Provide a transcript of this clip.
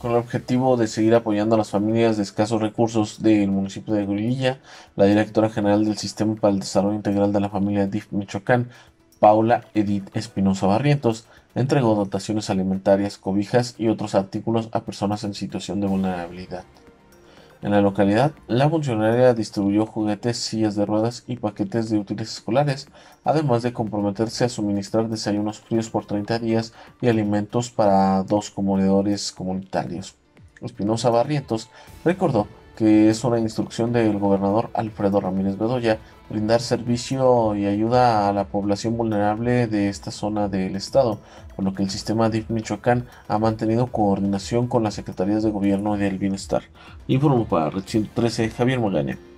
Con el objetivo de seguir apoyando a las familias de escasos recursos del municipio de Gorilla, la directora general del Sistema para el Desarrollo Integral de la Familia DIF Michoacán, Paula Edith Espinosa Barrientos, entregó dotaciones alimentarias, cobijas y otros artículos a personas en situación de vulnerabilidad. En la localidad, la funcionaria distribuyó juguetes, sillas de ruedas y paquetes de útiles escolares, además de comprometerse a suministrar desayunos fríos por 30 días y alimentos para dos comedores comunitarios. Espinosa Barrientos recordó que es una instrucción del gobernador Alfredo Ramírez Bedoya, brindar servicio y ayuda a la población vulnerable de esta zona del estado, por lo que el sistema de Michoacán ha mantenido coordinación con las secretarías de gobierno y del bienestar. Informo para Red 113 Javier Magaña.